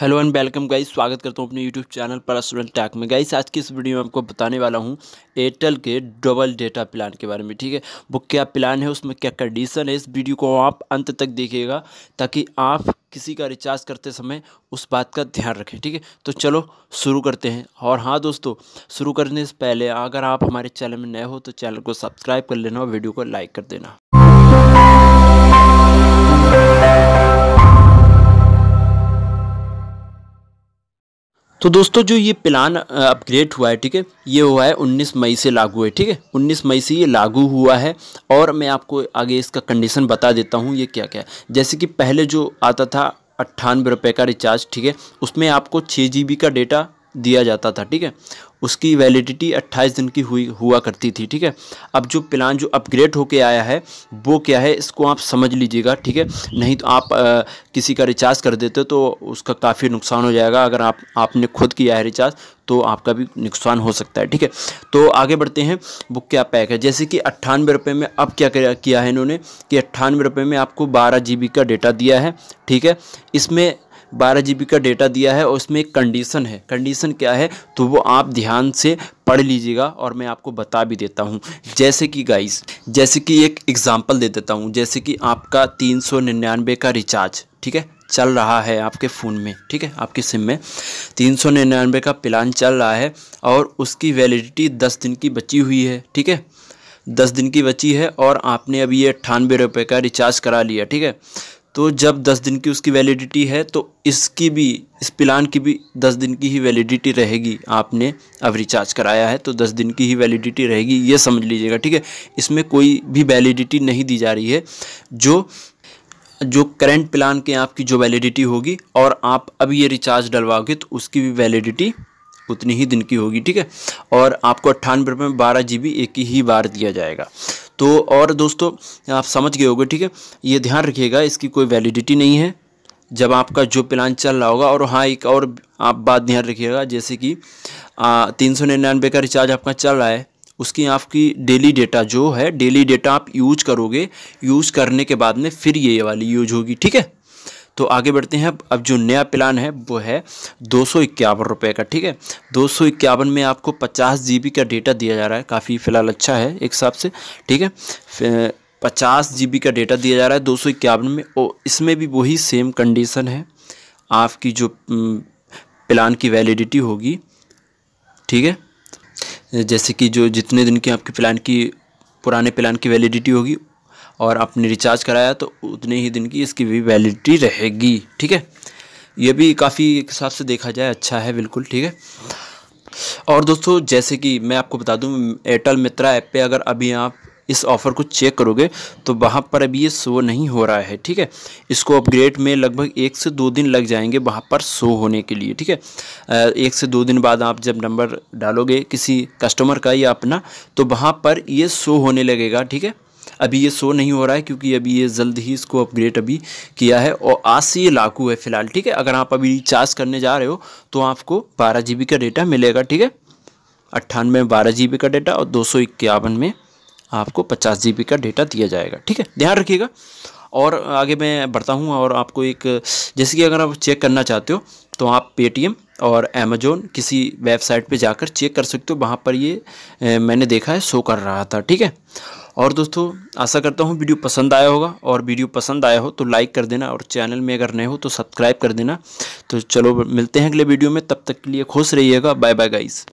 hello and welcome guys स्वागत करता हूँ अपने यूट्यूब चैनल पर स्टूडेंट टैक में गाइस आज की इस वीडियो में आपको बताने वाला हूँ एयरटेल के डबल डेटा प्लान के बारे में ठीक है वो क्या प्लान है उसमें क्या कंडीशन है इस वीडियो को आप अंत तक देखिएगा ताकि आप किसी का रिचार्ज करते समय उस बात का ध्यान रखें ठीक है तो चलो शुरू करते हैं और हाँ दोस्तों शुरू करने से पहले अगर आप हमारे चैनल में नए हो तो चैनल को सब्सक्राइब कर लेना और वीडियो को लाइक कर देना तो दोस्तों जो ये प्लान अपग्रेड हुआ है ठीक है ये हुआ है 19 मई से लागू है ठीक है 19 मई से ये लागू हुआ है और मैं आपको आगे इसका कंडीशन बता देता हूँ ये क्या क्या है जैसे कि पहले जो आता था अट्ठानवे रुपये का रिचार्ज ठीक है उसमें आपको छः जी का डेटा दिया जाता था ठीक है उसकी वैलिडिटी 28 दिन की हुई हुआ करती थी ठीक है अब जो प्लान जो अपग्रेड होके आया है वो क्या है इसको आप समझ लीजिएगा ठीक है नहीं तो आप आ, किसी का रिचार्ज कर देते हो तो उसका काफ़ी नुकसान हो जाएगा अगर आप आपने खुद किया है रिचार्ज तो आपका भी नुकसान हो सकता है ठीक है तो आगे बढ़ते हैं वो क्या पैक है जैसे कि अट्ठानवे रुपये में अब क्या किया है इन्होंने कि अट्ठानवे रुपये में आपको बारह जी का डेटा दिया है ठीक है इसमें बारह जी का डेटा दिया है और उसमें एक कंडीशन है कंडीशन क्या है तो वो आप ध्यान से पढ़ लीजिएगा और मैं आपको बता भी देता हूँ जैसे कि गाइस जैसे कि एक एग्ज़ाम्पल दे देता हूँ जैसे कि आपका तीन सौ निन्यानवे का रिचार्ज ठीक है चल रहा है आपके फ़ोन में ठीक है आपके सिम में तीन सौ निन्यानवे का प्लान चल रहा है और उसकी वैलिडिटी दस दिन की बची हुई है ठीक है दस दिन की बची है और आपने अभी ये अट्ठानवे रुपये का रिचार्ज करा लिया ठीक है तो जब दस दिन की उसकी वैलिडिटी है तो इसकी भी इस प्लान की भी दस दिन की ही वैलिडिटी रहेगी आपने अब रिचार्ज कराया है तो दस दिन की ही वैलिडिटी रहेगी ये समझ लीजिएगा ठीक है इसमें कोई भी वैलिडिटी नहीं दी जा रही है जो जो करंट प्लान के आपकी जो वैलिडिटी होगी और आप अब ये रिचार्ज डलवाओगे तो उसकी भी वैलिडिटी उतनी ही दिन की होगी ठीक है और आपको अट्ठानवे रुपये में बारह जी एक ही बार दिया जाएगा तो और दोस्तों आप समझ गए होगे ठीक है ये ध्यान रखिएगा इसकी कोई वैलिडिटी नहीं है जब आपका जो प्लान चल रहा होगा और हाँ एक और आप बात ध्यान रखिएगा जैसे कि तीन सौ निन्यानवे का रिचार्ज आपका चल रहा है उसकी आपकी डेली डेटा जो है डेली डेटा आप यूज करोगे यूज करने के बाद में फिर ये वाली यूज होगी ठीक है तो आगे बढ़ते हैं अब अब जो नया प्लान है वो है दो सौ का ठीक है दो में आपको पचास जी का डेटा दिया जा रहा है काफ़ी फ़िलहाल अच्छा है एक हिसाब से ठीक है पचास जी का डेटा दिया जा रहा है दो में और इसमें भी वही सेम कंडीशन है आपकी जो प्लान की वैलिडिटी होगी ठीक है जैसे कि जो जितने दिन की आपके प्लान की पुराने प्लान की वैलिडिटी होगी और आपने रिचार्ज कराया तो उतने ही दिन की इसकी भी वैलिडिटी रहेगी ठीक है ये भी काफ़ी एक हिसाब से देखा जाए अच्छा है बिल्कुल ठीक है और दोस्तों जैसे कि मैं आपको बता दूं एयरटेल मित्रा ऐप पे अगर अभी आप इस ऑफ़र को चेक करोगे तो वहाँ पर अभी ये शो नहीं हो रहा है ठीक है इसको अपग्रेड में लगभग एक से दो दिन लग जाएंगे वहाँ पर शो होने के लिए ठीक है एक से दो दिन बाद आप जब नंबर डालोगे किसी कस्टमर का या अपना तो वहाँ पर ये शो होने लगेगा ठीक है अभी ये शो नहीं हो रहा है क्योंकि अभी ये जल्द ही इसको अपग्रेड अभी किया है और आज से ये लागू है फिलहाल ठीक है अगर आप अभी रिचार्ज करने जा रहे हो तो आपको बारह जी का डेटा मिलेगा ठीक है अट्ठानवे में बारह जी का डेटा और दो में आपको पचास जी का डेटा दिया जाएगा ठीक है ध्यान रखिएगा और आगे मैं बढ़ता हूँ और आपको एक जैसे कि अगर आप चेक करना चाहते हो तो आप पेटीएम और अमेजोन किसी वेबसाइट पे जाकर चेक कर सकते हो वहाँ पर ये मैंने देखा है शो कर रहा था ठीक है और दोस्तों आशा करता हूँ वीडियो पसंद आया होगा और वीडियो पसंद आया हो तो लाइक कर देना और चैनल में अगर नए हो तो सब्सक्राइब कर देना तो चलो मिलते हैं अगले वीडियो में तब तक के लिए खुश रहिएगा बाय बाय गाइज